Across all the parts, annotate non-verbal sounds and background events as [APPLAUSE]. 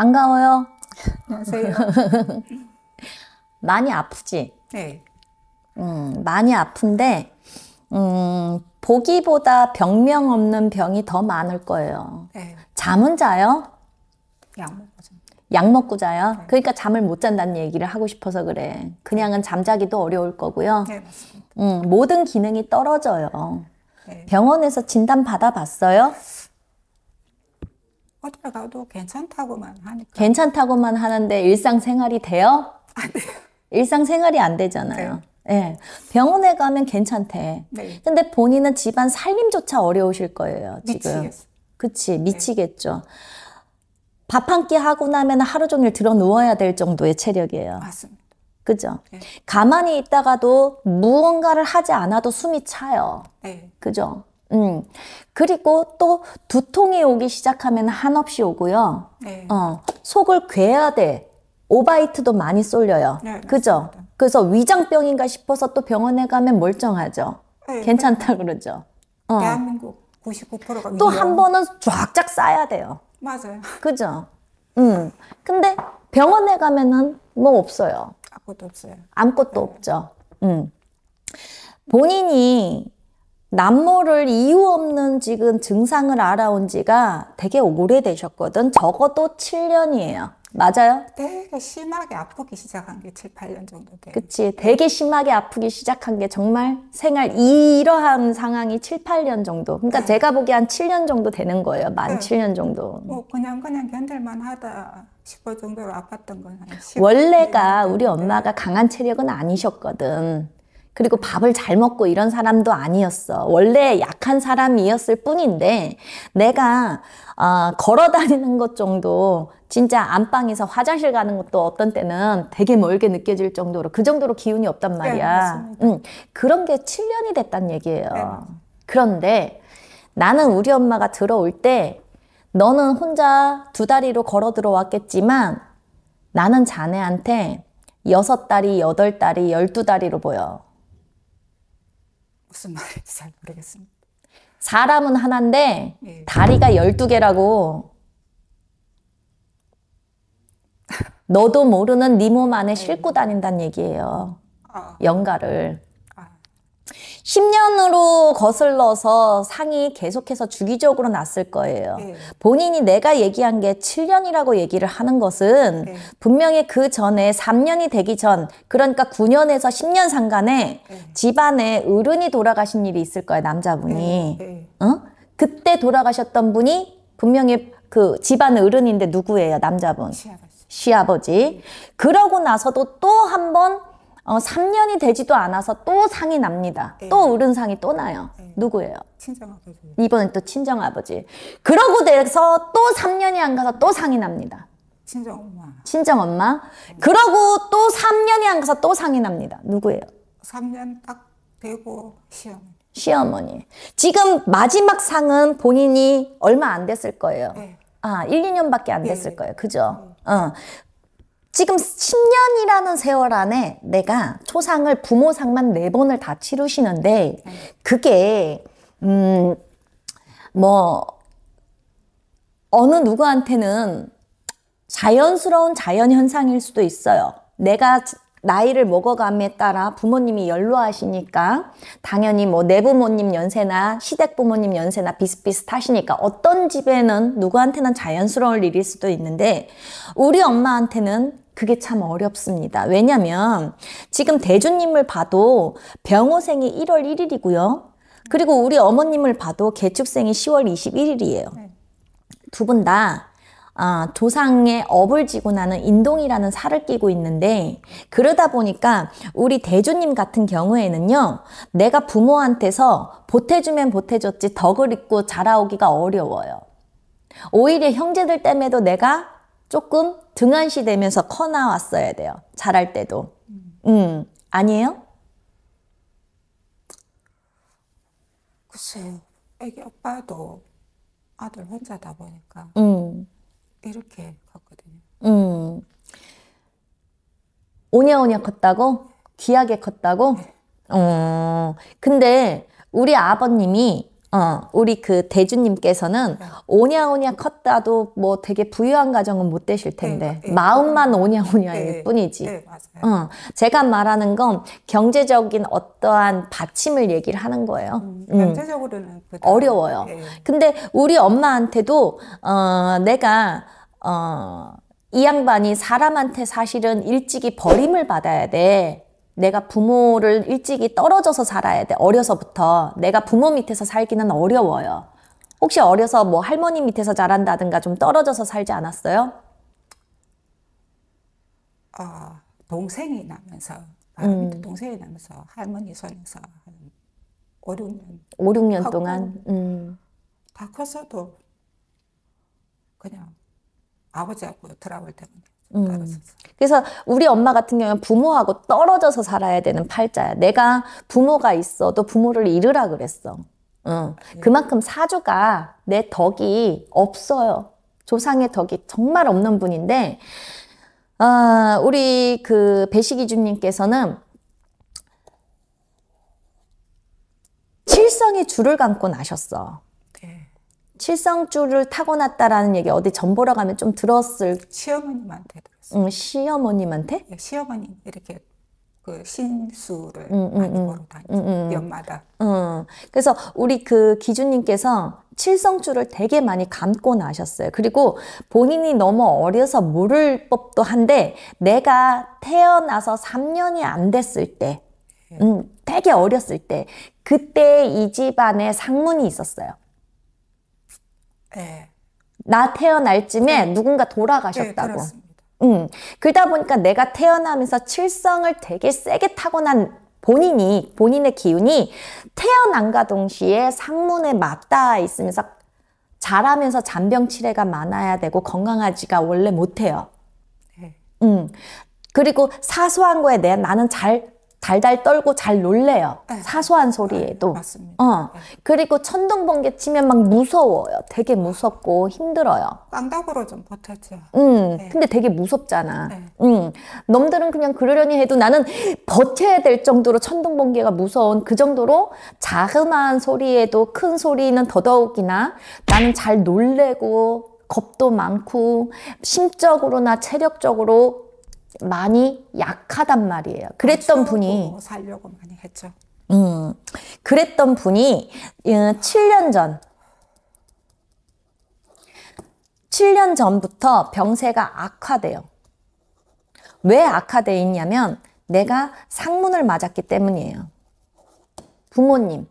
반가워요. 안녕하세요. [LAUGHS] 많이 아프지? 네. 음, 많이 아픈데, 음, 보기보다 병명 없는 병이 더 많을 거예요. 네. 잠은 자요? 약 먹고 자요. 약 먹고 자요? 네. 그러니까 잠을 못 잔다는 얘기를 하고 싶어서 그래. 그냥은 잠자기도 어려울 거고요. 네, 맞습니다. 음, 모든 기능이 떨어져요. 네. 병원에서 진단 받아봤어요? 어딜 가도 괜찮다고만 하니까. 괜찮다고만 하는데 일상생활이 돼요? 안 돼요. 일상생활이 안 되잖아요. 네. 예. 네. 병원에 가면 괜찮대. 네. 근데 본인은 집안 살림조차 어려우실 거예요, 지금. 미치겠어. 그치, 네. 미치겠죠. 네. 밥한 끼 하고 나면 하루 종일 들어 누워야 될 정도의 체력이에요. 맞습니다. 그죠? 네. 가만히 있다가도 무언가를 하지 않아도 숨이 차요. 네. 그죠? 음. 그리고 또 두통이 오기 시작하면 한없이 오고요. 네. 어, 속을 괴야 돼. 오바이트도 많이 쏠려요. 네, 그죠? 그래서 위장병인가 싶어서 또 병원에 가면 멀쩡하죠. 네, 괜찮다 그러죠. 어. 대한민국 99%가 또한 번은 쫙쫙 싸야 돼요. 맞아요. 그죠? 음. 근데 병원에 가면은 뭐 없어요. 아무것도 없어요. 아무것도 네. 없죠. 음. 본인이 난모를 이유 없는 지금 증상을 알아온 지가 되게 오래되셨거든. 적어도 7년이에요. 맞아요? 되게 심하게 아프기 시작한 게 7, 8년 정도 돼 그치. 되게 심하게 아프기 시작한 게 정말 생활 이러한 상황이 7, 8년 정도. 그러니까 네. 제가 보기에 한 7년 정도 되는 거예요. 만 네. 7년 정도. 뭐 그냥 그냥 견딜만 하다 싶을 정도로 아팠던 건 원래가 우리 엄마가 강한 체력은 아니셨거든. 그리고 밥을 잘 먹고 이런 사람도 아니었어. 원래 약한 사람이었을 뿐인데 내가 어, 걸어 다니는 것 정도 진짜 안방에서 화장실 가는 것도 어떤 때는 되게 멀게 느껴질 정도로 그 정도로 기운이 없단 네, 말이야. 네, 응, 그런 게 7년이 됐단 얘기예요. 네, 그런데 나는 우리 엄마가 들어올 때 너는 혼자 두 다리로 걸어 들어왔겠지만 나는 자네한테 여섯 다리, 여덟 다리, 열두 다리로 보여. 무슨 말인지 잘 모르겠습니다. 사람은 하나인데 예. 다리가 12개라고 너도 모르는 네 몸 안에 네. 싣고 다닌다는 얘기예요. 아. 영가를. 10년으로 거슬러서 상이 계속해서 주기적으로 났을 거예요. 네. 본인이 내가 얘기한 게 7년이라고 얘기를 하는 것은 네. 분명히 그 전에 3년이 되기 전 그러니까 9년에서 10년 상간에 네. 집안에 어른이 돌아가신 일이 있을 거예요. 남자분이. 네. 네. 어? 그때 돌아가셨던 분이 분명히 그 집안 어른인데 누구예요? 남자분. 시아버지. 시아버지. 그러고 나서도 또한번 어, 3년이 되지도 않아서 또 상이 납니다. 네. 또 어른 상이 또 나요. 네. 누구예요? 친정아버지. 이번엔 또 친정아버지. 그러고 돼서 또 3년이 안 가서 또 상이 납니다. 친정엄마. 친정엄마. 네. 그러고 또 3년이 안 가서 또 상이 납니다. 누구예요? 3년 딱 되고 시험. 시어머니. 지금 마지막 상은 본인이 얼마 안 됐을 거예요. 네. 아, 1, 2년밖에 안 네, 네. 됐을 네. 거예요. 그죠? 어. 지금 10년이라는 세월 안에 내가 초상을 부모상만 4번을 다 치르시는데 그게 음 뭐 어느 누구한테는 자연스러운 자연 현상일 수도 있어요. 내가 나이를 먹어감에 따라 부모님이 연로하시니까 당연히 뭐 내부모님 연세나 시댁 부모님 연세나 비슷비슷하시니까 어떤 집에는 누구한테는 자연스러울 일일 수도 있는데 우리 엄마한테는 그게 참 어렵습니다. 왜냐면 지금 대주님을 봐도 병호생이 1월 1일이고요. 그리고 우리 어머님을 봐도 개축생이 10월 21일이에요. 두분다 아, 조상의 업을 지고 나는 인동이라는 살을 끼고 있는데 그러다 보니까 우리 대주님 같은 경우에는요. 내가 부모한테서 보태주면 보태줬지 덕을 잇고 자라오기가 어려워요. 오히려 형제들 때문에도 내가 조금 등한시 되면서 커 나왔어야 돼요. 자랄 때도. 음, 아니에요? 글쎄, 애기 아빠도 아들 혼자다 보니까. 음. 이렇게 갔거든요. 음. 오냐오냐 컸다고? 귀하게 컸다고? 네. 어. 근데 우리 아버님이 어, 우리 그 대주님께서는 네. 오냐오냐 컸다도 뭐 되게 부유한 가정은 못 되실 텐데 네, 네. 마음만 오냐오냐일 네, 네, 뿐이지. 네, 맞아요. 어, 제가 말하는 건 경제적인 어떠한 받침을 얘기를 하는 거예요. 음, 음. 경제적으로는 음, 어려워요. 근데 우리 엄마한테도 어, 내가 어, 이 양반이 사람한테 사실은 일찍이 버림을 받아야 돼. 내가 부모를 일찍이 떨어져서 살아야 돼. 어려서부터. 내가 부모 밑에서 살기는 어려워요. 혹시 어려서 뭐 할머니 밑에서 자란다든가 좀 떨어져서 살지 않았어요? 어, 동생이 나면서, 음. 동생이 나면서 할머니 손에서 한 5, 6년. 5, 6년 동안? 음. 다 컸어도 그냥 아버지하고 드라마때문 음. 그래서 우리 엄마 같은 경우는 부모하고 떨어져서 살아야 되는 팔자야. 내가 부모가 있어도 부모를 잃으라 그랬어. 응. 네. 그만큼 사주가 내 덕이 없어요. 조상의 덕이 정말 없는 분인데, 아, 우리 그 배식이주님께서는 칠성의 줄을 감고 나셨어. 칠성줄을 타고났다라는 얘기 어디 전 보러 가면 좀 들었을 음, 시어머님한테 들었어요. 네, 응, 시어머님한테? 예, 시어머님 이렇게 그 신수를 음, 음 많이 음, 걸어 다니죠. 음, 음 연마다. 음. 그래서 우리 그 기준님께서 칠성줄을 되게 많이 감고 나셨어요. 그리고 본인이 너무 어려서 모를 법도 한데 내가 태어나서 3년이 안 됐을 때 네. 음, 되게 어렸을 때 그때 이 집안에 상문이 있었어요. 네. 나 태어날 쯤에 네. 누군가 돌아가셨다고. 네, 음, 그러다 보니까 내가 태어나면서 칠성을 되게 세게 타고난 본인이, 본인의 기운이 태어난과 동시에 상문에 맞닿아 있으면서 자라면서 잔병 치레가 많아야 되고 건강하지가 원래 못해요. 네. 음. 그리고 사소한 거에 대한 나는 잘 달달 떨고 잘 놀래요. 네. 사소한 네, 소리에도. 네, 어. 네. 그리고 천둥 번개 치면 막 무서워요. 되게 무섭고 힘들어요. 깡답으로 좀 버텼죠. 음. 네. 근데 되게 무섭잖아. 음. 네. 놈들은 그냥 그러려니 해도 나는 버텨야 될 정도로 천둥 번개가 무서운 그 정도로 자그마한 소리에도 큰 소리는 더더욱이나 나는 잘 놀래고 겁도 많고 심적으로나 체력적으로 많이 약하단 말이에요. 아, 그랬던 분이 살려고 많이 했죠. 음, 그랬던 분이 7년 예, 전 7년 전부터 병세가 악화돼요. 왜 악화돼 있냐면 내가 상문을 맞았기 때문이에요. 부모님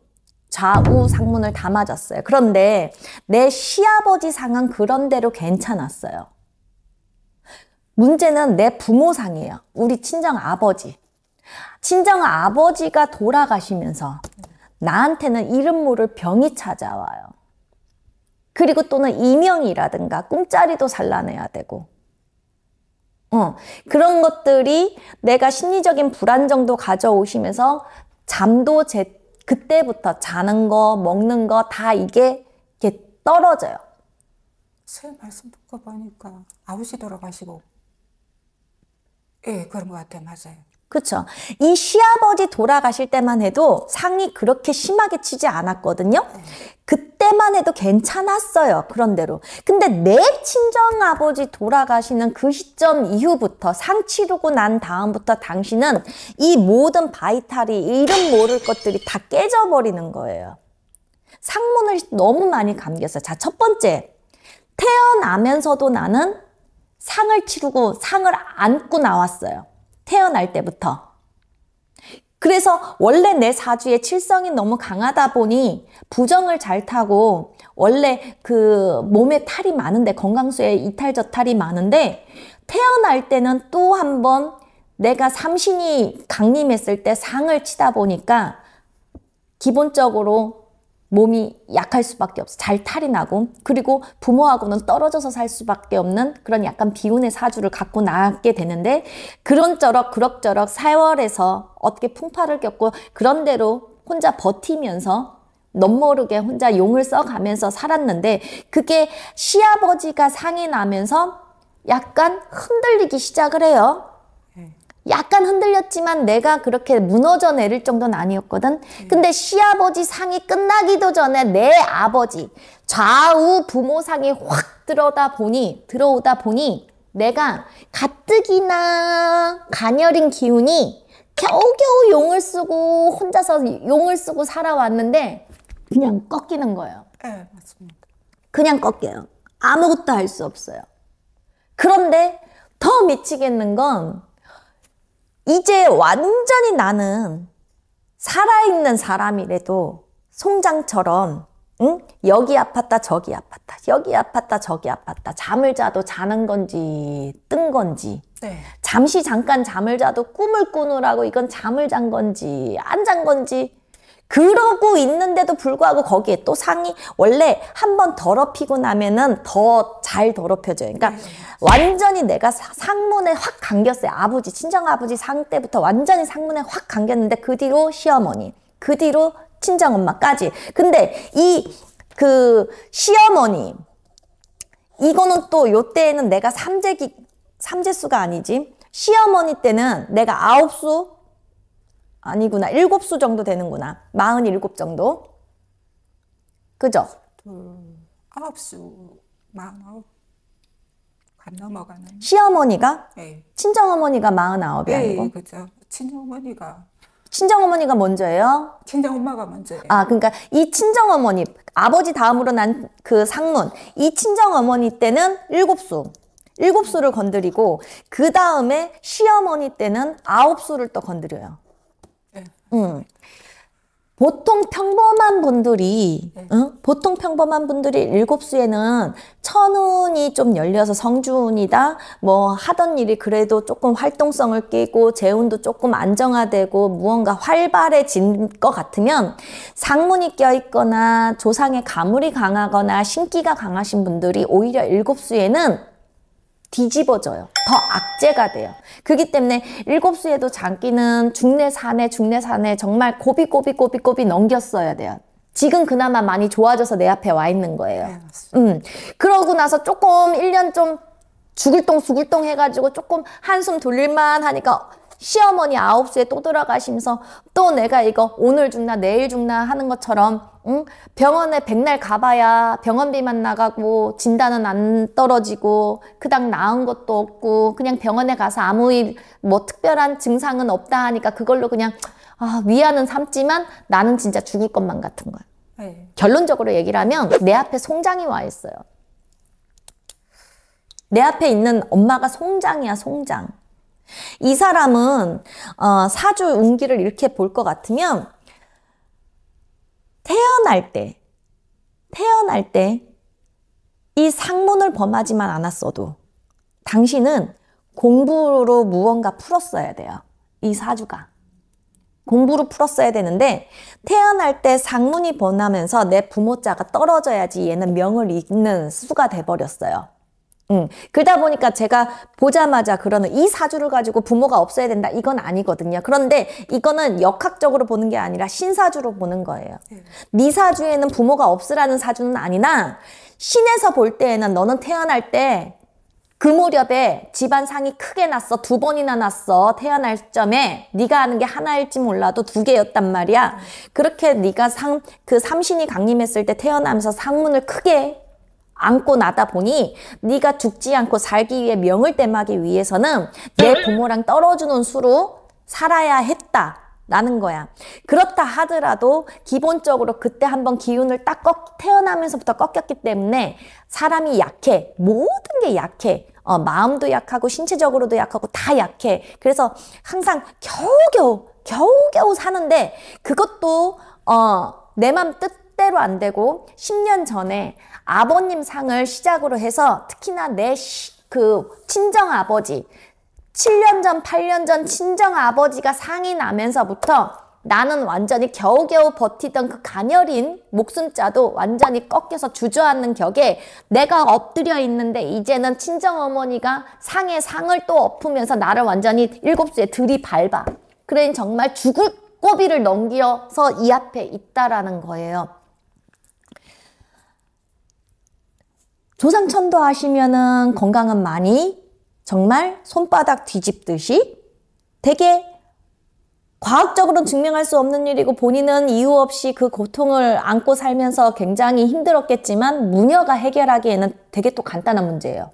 좌우 상문을 다 맞았어요. 그런데 내 시아버지 상은 그런대로 괜찮았어요. 문제는 내 부모상이에요. 우리 친정 아버지. 친정 아버지가 돌아가시면서 나한테는 이름 모를 병이 찾아와요. 그리고 또는 이명이라든가 꿈자리도 산란해야 되고. 어, 그런 것들이 내가 심리적인 불안정도 가져오시면서 잠도 제, 그때부터 자는 거, 먹는 거 다 이게 떨어져요. 제 말씀 듣고 보니까 아버지 돌아가시고 예, 그런 것 같아요. 맞아요. 그렇죠. 이 시아버지 돌아가실 때만 해도 상이 그렇게 심하게 치지 않았거든요. 네. 그때만 해도 괜찮았어요. 그런대로. 근데 내 친정아버지 돌아가시는 그 시점 이후부터 상 치르고 난 다음부터 당신은 이 모든 바이탈이 이름 모를 것들이 다 깨져버리는 거예요. 상문을 너무 많이 감겼어요. 자, 첫 번째. 태어나면서도 나는 상을 치르고 상을 안고 나왔어요. 태어날 때부터. 그래서 원래 내 사주에 칠성이 너무 강하다 보니 부정을 잘 타고 원래 그 몸에 탈이 많은데 건강수에 이탈저탈이 많은데 태어날 때는 또 한번 내가 삼신이 강림했을 때 상을 치다 보니까 기본적으로 몸이 약할 수밖에 없어. 잘 탈이 나고 그리고 부모하고는 떨어져서 살 수밖에 없는 그런 약간 비운의 사주를 갖고 나게 되는데 그런저럭 그럭저럭 4월에서 어떻게 풍파를 겪고 그런대로 혼자 버티면서 넘모르게 혼자 용을 써가면서 살았는데 그게 시아버지가 상이 나면서 약간 흔들리기 시작을 해요. 약간 흔들렸지만 내가 그렇게 무너져 내릴 정도는 아니었거든. 근데 시아버지 상이 끝나기도 전에 내 아버지 좌우 부모 상이 확 들어다 보니 들어오다 보니 내가 가뜩이나 가녀린 기운이 겨우겨우 용을 쓰고 혼자서 용을 쓰고 살아왔는데 그냥 꺾이는 거예요. 네, 맞습니다. 그냥 꺾여요. 아무것도 할 수 없어요. 그런데 더 미치겠는 건 이제 완전히 나는 살아있는 사람이라도 송장처럼 응? 여기 아팠다 저기 아팠다 여기 아팠다 저기 아팠다 잠을 자도 자는 건지 뜬 건지 네. 잠시 잠깐 잠을 자도 꿈을 꾸느라고 이건 잠을 잔 건지 안 잔 건지 그러고 있는데도 불구하고 거기에 또 상이 원래 한번 더럽히고 나면은 더 잘 더럽혀져요. 그러니까 네. 완전히 내가 상문에 확 감겼어요. 아버지, 친정아버지 상 때부터 완전히 상문에 확 감겼는데 그 뒤로 시어머니, 그 뒤로 친정엄마까지. 근데 이 그 시어머니, 이거는 또 요때는 내가 삼재기, 삼재수가 아니지. 시어머니 때는 내가 아홉 수, 아니구나. 일곱 수 정도 되는구나. 마흔 일곱 정도. 그죠? 아홉 수, 마흔아홉. 안 넘어가는. 시어머니가? 네. 친정어머니가 마흔아홉이 네, 아니고? 그죠. 친정어머니가. 친정어머니가 먼저예요? 친정엄마가 먼저예요. 아, 그러니까 이 친정어머니, 아버지 다음으로 난 그 상문, 이 친정어머니 때는 일곱 수. 일곱 수를 건드리고, 그 다음에 시어머니 때는 아홉 수를 또 건드려요. 보통 평범한 분들이 네. 응? 보통 평범한 분들이 일곱 수에는 천운이 좀 열려서 성주운이다 뭐 하던 일이 그래도 조금 활동성을 끼고 재운도 조금 안정화되고 무언가 활발해진 것 같으면 상문이 껴있거나 조상의 가물이 강하거나 신기가 강하신 분들이 오히려 일곱 수에는 뒤집어져요. 더 악재가 돼요. 그기 때문에 일곱 수에도 장기는 중내 산에 중내 산에 정말 고비고비고비고비 넘겼어야 돼요. 지금 그나마 많이 좋아져서 내 앞에 와 있는 거예요. 네, 음. 그러고 나서 조금 일년좀 죽을똥 수글똥 해가지고 조금 한숨 돌릴만 하니까 시어머니 아홉 시에 또돌아가시면서또 내가 이거 오늘 죽나 내일 죽나 하는 것처럼 응? 병원에 백날 가봐야 병원비만 나가고 진단은 안 떨어지고 그닥 나은 것도 없고 그냥 병원에 가서 아무 일뭐 특별한 증상은 없다 하니까 그걸로 그냥 아, 위안은 삼지만 나는 진짜 죽을 것만 같은 거야. 네. 결론적으로 얘기를 하면 내 앞에 송장이 와 있어요. 내 앞에 있는 엄마가 송장이야 송장. 이 사람은 어, 사주 운기를 이렇게 볼 것 같으면 태어날 때 태어날 때 이 상문을 범하지만 않았어도 당신은 공부로 무언가 풀었어야 돼요. 이 사주가. 공부로 풀었어야 되는데 태어날 때 상문이 번하면서 내 부모자가 떨어져야지 얘는 명을 잇는 수가 돼버렸어요. 음, 그러다 보니까 제가 보자마자 그러는 이 사주를 가지고 부모가 없어야 된다 이건 아니거든요. 그런데 이거는 역학적으로 보는 게 아니라 신사주로 보는 거예요. 네. 네 사주에는 부모가 없으라는 사주는 아니나 신에서 볼 때에는 너는 태어날 때 그 무렵에 집안 상이 크게 났어 두 번이나 났어 태어날 점에 네가 하는 게 하나일지 몰라도 두 개였단 말이야. 네. 그렇게 네가 상 그 삼신이 강림했을 때 태어나면서 상문을 크게 안고 나다 보니 네가 죽지 않고 살기 위해 명을 떼막기 위해서는 내 부모랑 떨어주는 수로 살아야 했다. 라는 거야. 그렇다 하더라도 기본적으로 그때 한번 기운을 딱 꺾, 태어나면서부터 꺾였기 때문에 사람이 약해. 모든 게 약해. 어, 마음도 약하고 신체적으로도 약하고 다 약해. 그래서 항상 겨우겨우 겨우겨우 사는데 그것도 어, 내맘뜻 뜻대로 안 되고 10년 전에 아버님 상을 시작으로 해서 특히나 내 그 친정아버지 7년 전, 8년 전 친정아버지가 상이 나면서부터 나는 완전히 겨우겨우 버티던 그 가녀린 목숨자도 완전히 꺾여서 주저앉는 격에 내가 엎드려 있는데 이제는 친정어머니가 상에 상을 또 엎으면서 나를 완전히 일곱 수에 들이밟아. 그래 정말 죽을 꼬비를 넘겨서 이 앞에 있다라는 거예요. 조상천도 하시면은 건강은 많이 정말 손바닥 뒤집듯이 되게 과학적으로는 증명할 수 없는 일이고 본인은 이유 없이 그 고통을 안고 살면서 굉장히 힘들었겠지만 무녀가 해결하기에는 되게 또 간단한 문제예요.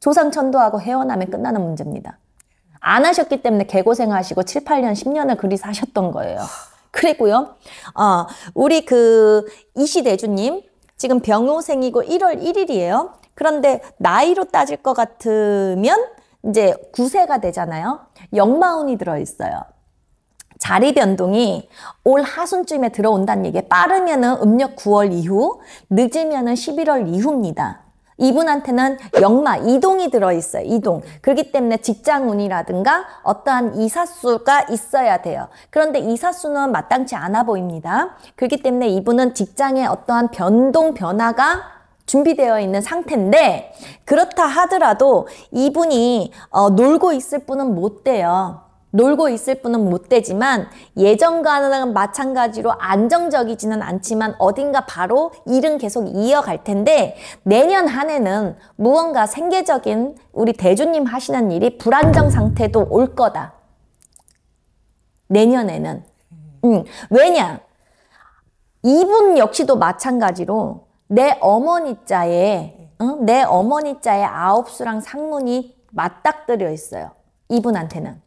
조상천도하고 헤어나면 끝나는 문제입니다. 안 하셨기 때문에 개고생하시고 7, 8년, 10년을 그리 사셨던 거예요. 그리고요, 어, 우리 그 이시대주님, 지금 병효생이고 1월 1일이에요. 그런데 나이로 따질 것 같으면 이제 9세가 되잖아요. 역마운이 들어있어요. 자리 변동이 올 하순쯤에 들어온다는 얘기 빠르면은 음력 9월 이후, 늦으면은 11월 이후입니다. 이분한테는 역마, 이동이 들어있어요. 이동. 그렇기 때문에 직장운이라든가 어떠한 이사수가 있어야 돼요. 그런데 이사수는 마땅치 않아 보입니다. 그렇기 때문에 이분은 직장에 어떠한 변동, 변화가 준비되어 있는 상태인데 그렇다 하더라도 이분이 어, 놀고 있을 분은 못 돼요. 놀고 있을 뿐은 못 되지만 예전과는 마찬가지로 안정적이지는 않지만 어딘가 바로 일은 계속 이어갈 텐데 내년 한 해는 무언가 생계적인 우리 대주님 하시는 일이 불안정 상태도 올 거다. 내년에는. 음, 음 왜냐? 이분 역시도 마찬가지로 내 어머니 자에 응? 어? 내 어머니 자에 아홉 수랑 상문이 맞닥뜨려 있어요. 이분한테는.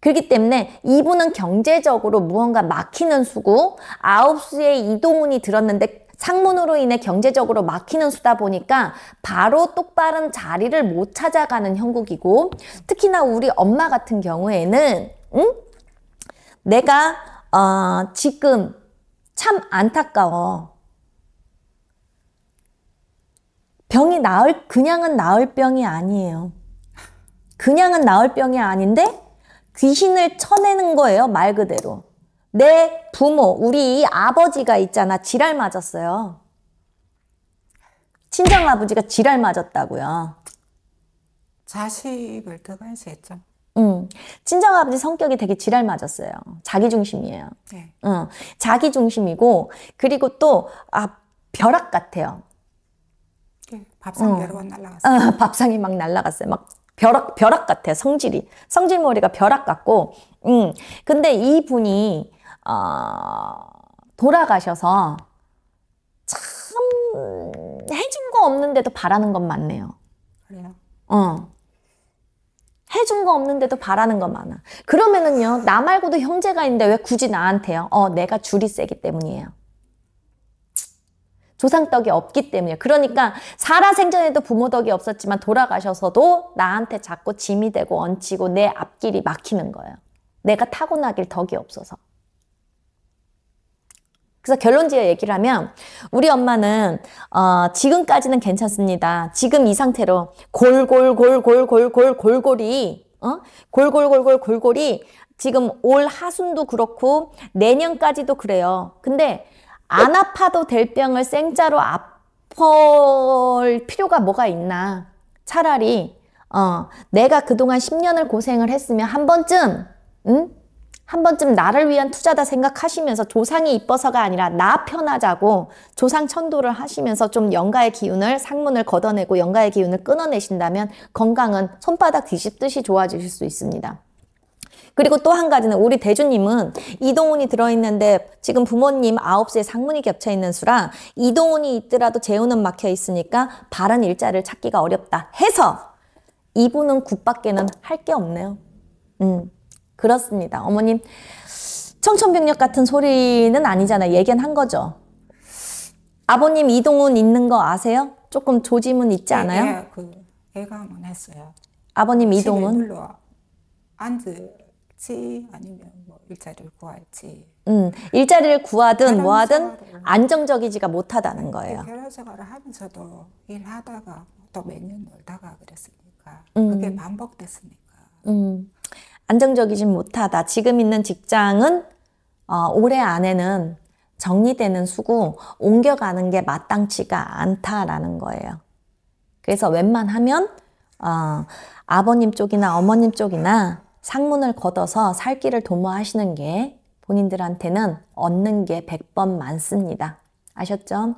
그렇기 때문에 이분은 경제적으로 무언가 막히는 수고 9수에 이동훈이 들었는데 상문으로 인해 경제적으로 막히는 수다 보니까 바로 똑바른 자리를 못 찾아가는 형국이고 특히나 우리 엄마 같은 경우에는 응? 내가 어, 지금 참 안타까워. 병이 나을 그냥은 나을 병이 아니에요. 그냥은 나을 병이 아닌데 귀신을 쳐내는 거예요, 말 그대로. 내 부모, 우리 아버지가 있잖아. 지랄 맞았어요. 친정아버지가 지랄 맞았다고요. 자식을 그건 했죠. 음, 친정아버지 성격이 되게 지랄 맞았어요. 자기중심이에요. 네. 음, 자기중심이고, 그리고 또, 아, 벼락 같아요. 네, 밥상대로 음. 날라갔어요. 어, 밥상이 막 날라갔어요. 막 벼락, 벼락 같아, 성질이. 성질머리가 벼락 같고, 음. 근데 이분이, 어, 돌아가셔서 참 해준 거 없는데도 바라는 건 많네요. 그래요? 어. 해준 거 없는데도 바라는 건 많아. 그러면은요, 나 말고도 형제가 있는데 왜 굳이 나한테요? 어, 내가 줄이 세기 때문이에요. 조상떡이 없기 때문에 그러니까 살아생전에도 부모 덕이 없었지만 돌아가셔서도 나한테 자꾸 짐이 되고 얹히고 내 앞길이 막히는 거예요. 내가 타고나길 덕이 없어서. 그래서 결론지어 얘기를 하면 우리 엄마는 어, 지금까지는 괜찮습니다. 지금 이 상태로 골골골골골골 골골이 어? 골골골골 골골이 지금 올 하순도 그렇고 내년까지도 그래요. 근데 안 아파도 될 병을 생짜로 아플 필요가 뭐가 있나. 차라리 어, 내가 그동안 10년을 고생을 했으면 한 번쯤 응? 한 번쯤 나를 위한 투자다 생각하시면서 조상이 이뻐서가 아니라 나 편하자고 조상 천도를 하시면서 좀 영가의 기운을 상문을 걷어내고 영가의 기운을 끊어내신다면 건강은 손바닥 뒤집듯이 좋아지실 수 있습니다. 그리고 또 한 가지는 우리 대주님은 이동운이 들어있는데 지금 부모님 아홉 수에 상문이 겹쳐있는 수랑 이동운이 있더라도 재운은 막혀 있으니까 바른 일자를 찾기가 어렵다 해서 이분은 굿밖에는할 게 없네요. 음, 그렇습니다. 어머님, 청천벽력 같은 소리는 아니잖아요. 예견 한 거죠. 아버님 이동훈 있는 거 아세요? 조금 조짐은 있지 예, 않아요? 예, 예, 그 예감은 했어요. 아버님 이동훈? 앉아 할지 아니면 뭐 일자리를 구할지. 음, 일자리를 구하든 뭐하든 안정적이지가 못하다는 네, 거예요. 결혼 생활을 하면서도 일하다가 또 몇년 뭐 놀다가 그랬으니까 음. 그게 반복됐으니까. 음, 안정적이진 못하다. 지금 있는 직장은 어, 올해 안에는 정리되는 수고 옮겨가는 게 마땅치가 않다라는 거예요. 그래서 웬만하면 어, 아버님 쪽이나 어머님 쪽이나 상문을 걷어서 살 길을 도모하시는 게 본인들한테는 얻는 게 100번 많습니다. 아셨죠?